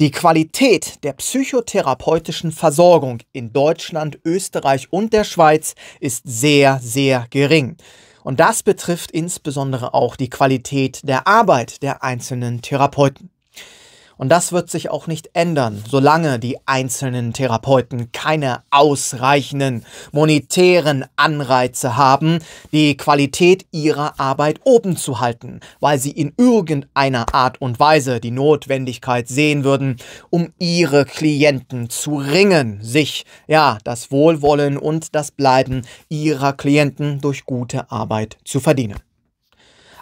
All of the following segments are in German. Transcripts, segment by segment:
Die Qualität der psychotherapeutischen Versorgung in Deutschland, Österreich und der Schweiz ist sehr, sehr gering. Und das betrifft insbesondere auch die Qualität der Arbeit der einzelnen Therapeuten. Und das wird sich auch nicht ändern, solange die einzelnen Therapeuten keine ausreichenden monetären Anreize haben, die Qualität ihrer Arbeit oben zu halten, weil sie in irgendeiner Art und Weise die Notwendigkeit sehen würden, um ihre Klienten zu ringen, sich ja das Wohlwollen und das Bleiben ihrer Klienten durch gute Arbeit zu verdienen.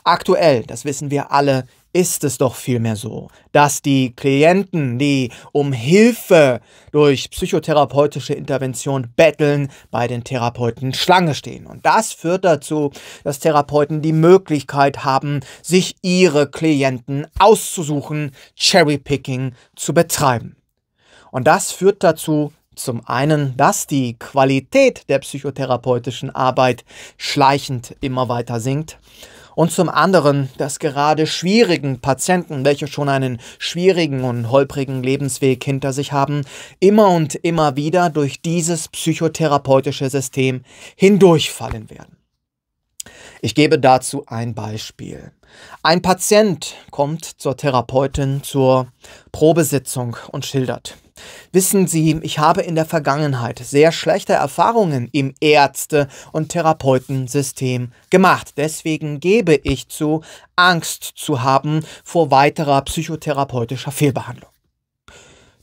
Aktuell, das wissen wir alle, ist es doch vielmehr so, dass die Klienten, die um Hilfe durch psychotherapeutische Intervention betteln, bei den Therapeuten Schlange stehen. Und das führt dazu, dass Therapeuten die Möglichkeit haben, sich ihre Klienten auszusuchen, Cherrypicking zu betreiben. Und das führt dazu, zum einen, dass die Qualität der psychotherapeutischen Arbeit schleichend immer weiter sinkt und zum anderen, dass gerade schwierigen Patienten, welche schon einen schwierigen und holprigen Lebensweg hinter sich haben, immer und immer wieder durch dieses psychotherapeutische System hindurchfallen werden. Ich gebe dazu ein Beispiel. Ein Patient kommt zur Therapeutin zur Probesitzung und schildert. Wissen Sie, ich habe in der Vergangenheit sehr schlechte Erfahrungen im Ärzte- und Therapeutensystem gemacht. Deswegen gebe ich zu, Angst zu haben vor weiterer psychotherapeutischer Fehlbehandlung.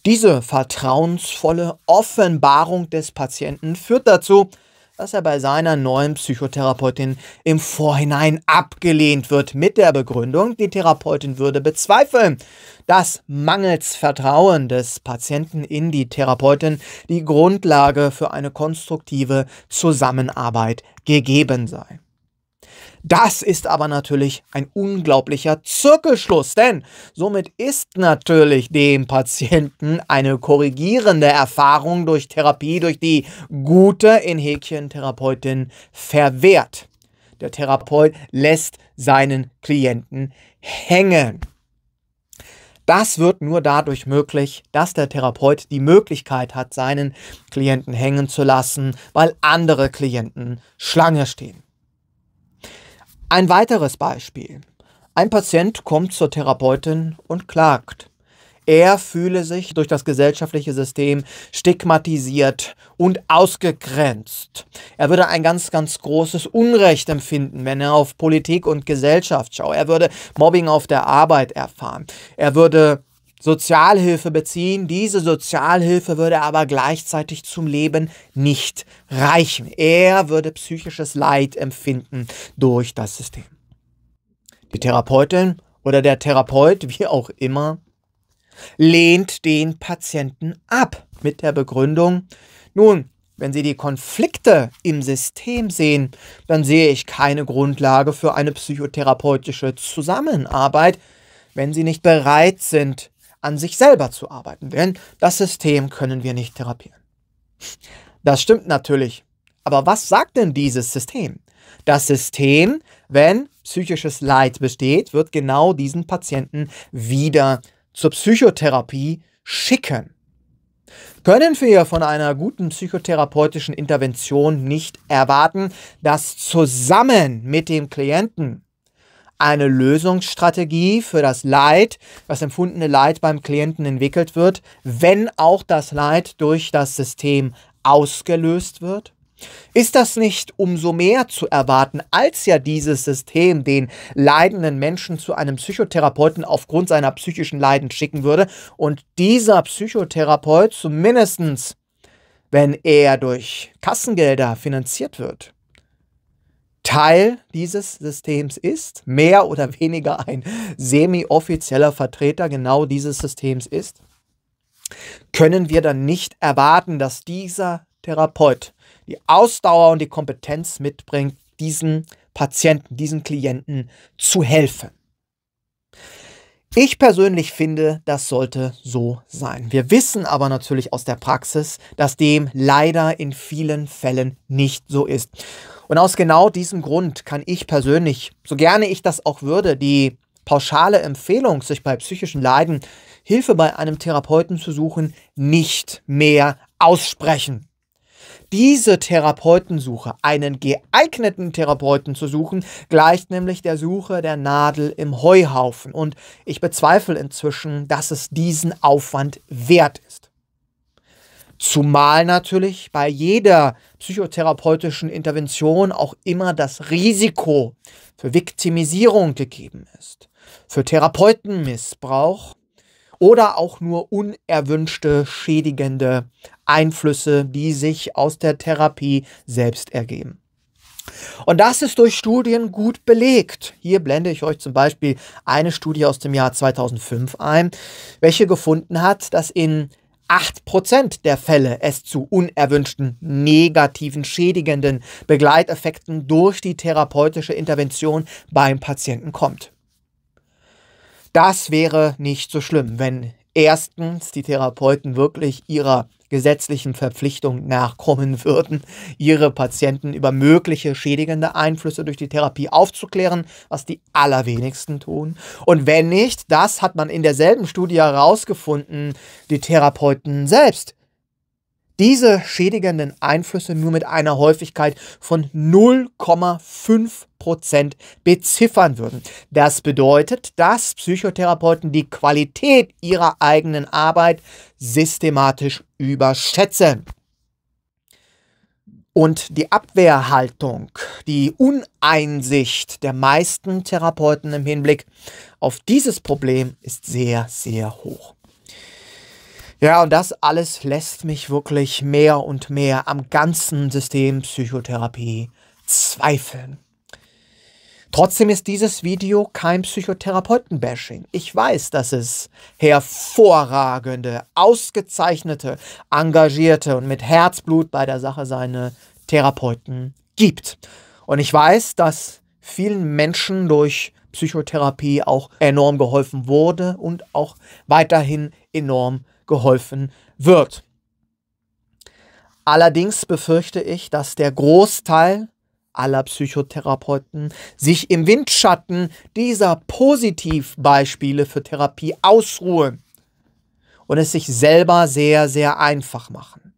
Diese vertrauensvolle Offenbarung des Patienten führt dazu, dass er bei seiner neuen Psychotherapeutin im Vorhinein abgelehnt wird mit der Begründung, die Therapeutin würde bezweifeln, dass mangels Vertrauen des Patienten in die Therapeutin die Grundlage für eine konstruktive Zusammenarbeit gegeben sei. Das ist aber natürlich ein unglaublicher Zirkelschluss, denn somit ist natürlich dem Patienten eine korrigierende Erfahrung durch Therapie, durch die gute in Häkchen Therapeutin verwehrt. Der Therapeut lässt seinen Klienten hängen. Das wird nur dadurch möglich, dass der Therapeut die Möglichkeit hat, seinen Klienten hängen zu lassen, weil andere Klienten Schlange stehen. Ein weiteres Beispiel. Ein Patient kommt zur Therapeutin und klagt. Er fühle sich durch das gesellschaftliche System stigmatisiert und ausgegrenzt. Er würde ein ganz, ganz großes Unrecht empfinden, wenn er auf Politik und Gesellschaft schaue. Er würde Mobbing auf der Arbeit erfahren. Er würde Sozialhilfe beziehen. Diese Sozialhilfe würde aber gleichzeitig zum Leben nicht reichen. Er würde psychisches Leid empfinden durch das System. Die Therapeutin oder der Therapeut, wie auch immer, lehnt den Patienten ab mit der Begründung, nun, wenn Sie die Konflikte im System sehen, dann sehe ich keine Grundlage für eine psychotherapeutische Zusammenarbeit, wenn Sie nicht bereit sind, an sich selber zu arbeiten, denn das System können wir nicht therapieren. Das stimmt natürlich. Aber was sagt denn dieses System? Das System, wenn psychisches Leid besteht, wird genau diesen Patienten wieder zur Psychotherapie schicken. Können wir von einer guten psychotherapeutischen Intervention nicht erwarten, dass zusammen mit dem Klienten eine Lösungsstrategie für das Leid, das empfundene Leid beim Klienten entwickelt wird, wenn auch das Leid durch das System ausgelöst wird? Ist das nicht umso mehr zu erwarten, als ja dieses System den leidenden Menschen zu einem Psychotherapeuten aufgrund seiner psychischen Leiden schicken würde und dieser Psychotherapeut zumindestens, wenn er durch Kassengelder finanziert wird, Teil dieses Systems ist, mehr oder weniger ein semi-offizieller Vertreter genau dieses Systems ist, können wir dann nicht erwarten, dass dieser Therapeut die Ausdauer und die Kompetenz mitbringt, diesen Patienten, diesen Klienten zu helfen. Ich persönlich finde, das sollte so sein. Wir wissen aber natürlich aus der Praxis, dass dem leider in vielen Fällen nicht so ist. Und aus genau diesem Grund kann ich persönlich, so gerne ich das auch würde, die pauschale Empfehlung, sich bei psychischen Leiden Hilfe bei einem Therapeuten zu suchen, nicht mehr aussprechen diese Therapeutensuche, einen geeigneten Therapeuten zu suchen, gleicht nämlich der Suche der Nadel im Heuhaufen. Und ich bezweifle inzwischen, dass es diesen Aufwand wert ist. Zumal natürlich bei jeder psychotherapeutischen Intervention auch immer das Risiko für Viktimisierung gegeben ist, für Therapeutenmissbrauch oder auch nur unerwünschte, schädigende Einflüsse, die sich aus der Therapie selbst ergeben. Und das ist durch Studien gut belegt. Hier blende ich euch zum Beispiel eine Studie aus dem Jahr 2005 ein, welche gefunden hat, dass in 8% der Fälle es zu unerwünschten, negativen, schädigenden Begleiteffekten durch die therapeutische Intervention beim Patienten kommt. Das wäre nicht so schlimm, wenn erstens die Therapeuten wirklich ihrer gesetzlichen Verpflichtung nachkommen würden, ihre Patienten über mögliche schädigende Einflüsse durch die Therapie aufzuklären, was die allerwenigsten tun. Und wenn nicht, das hat man in derselben Studie herausgefunden, die Therapeuten selbst diese schädigenden Einflüsse nur mit einer Häufigkeit von 0,5 Prozent beziffern würden. Das bedeutet, dass Psychotherapeuten die Qualität ihrer eigenen Arbeit systematisch überschätzen. Und die Abwehrhaltung, die Uneinsicht der meisten Therapeuten im Hinblick auf dieses Problem ist sehr, sehr hoch. Ja, und das alles lässt mich wirklich mehr und mehr am ganzen System Psychotherapie zweifeln. Trotzdem ist dieses Video kein Psychotherapeuten-Bashing. Ich weiß, dass es hervorragende, ausgezeichnete, engagierte und mit Herzblut bei der Sache seine Therapeuten gibt. Und ich weiß, dass vielen Menschen durch Psychotherapie auch enorm geholfen wurde und auch weiterhin enorm geholfen geholfen wird. Allerdings befürchte ich, dass der Großteil aller Psychotherapeuten sich im Windschatten dieser Positivbeispiele für Therapie ausruhen und es sich selber sehr, sehr einfach machen.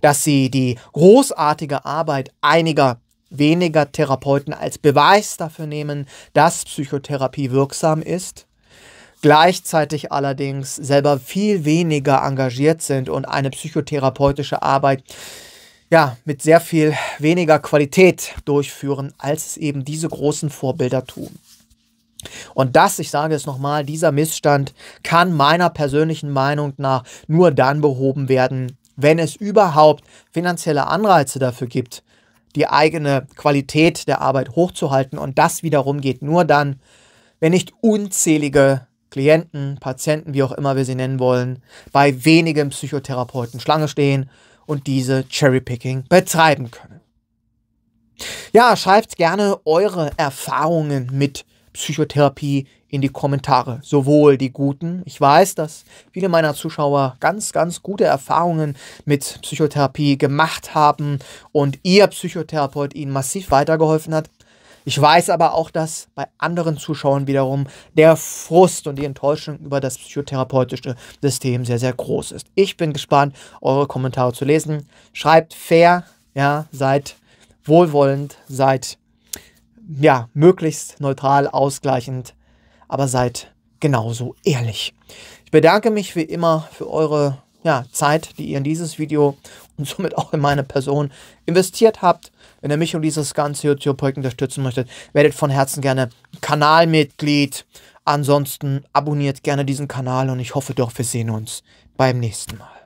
Dass sie die großartige Arbeit einiger weniger Therapeuten als Beweis dafür nehmen, dass Psychotherapie wirksam ist gleichzeitig allerdings selber viel weniger engagiert sind und eine psychotherapeutische Arbeit ja, mit sehr viel weniger Qualität durchführen, als es eben diese großen Vorbilder tun. Und das, ich sage es nochmal, dieser Missstand kann meiner persönlichen Meinung nach nur dann behoben werden, wenn es überhaupt finanzielle Anreize dafür gibt, die eigene Qualität der Arbeit hochzuhalten. Und das wiederum geht nur dann, wenn nicht unzählige Klienten, Patienten, wie auch immer wir sie nennen wollen, bei wenigen Psychotherapeuten Schlange stehen und diese Cherrypicking betreiben können. Ja, schreibt gerne eure Erfahrungen mit Psychotherapie in die Kommentare, sowohl die guten. Ich weiß, dass viele meiner Zuschauer ganz, ganz gute Erfahrungen mit Psychotherapie gemacht haben und ihr Psychotherapeut ihnen massiv weitergeholfen hat. Ich weiß aber auch, dass bei anderen Zuschauern wiederum der Frust und die Enttäuschung über das psychotherapeutische System sehr, sehr groß ist. Ich bin gespannt, eure Kommentare zu lesen. Schreibt fair, ja, seid wohlwollend, seid ja, möglichst neutral, ausgleichend, aber seid genauso ehrlich. Ich bedanke mich wie immer für eure ja, Zeit, die ihr in dieses Video und somit auch in meine Person investiert habt. Wenn ihr mich und dieses ganze YouTube-Projekt unterstützen möchtet, werdet von Herzen gerne Kanalmitglied. Ansonsten abonniert gerne diesen Kanal und ich hoffe doch, wir sehen uns beim nächsten Mal.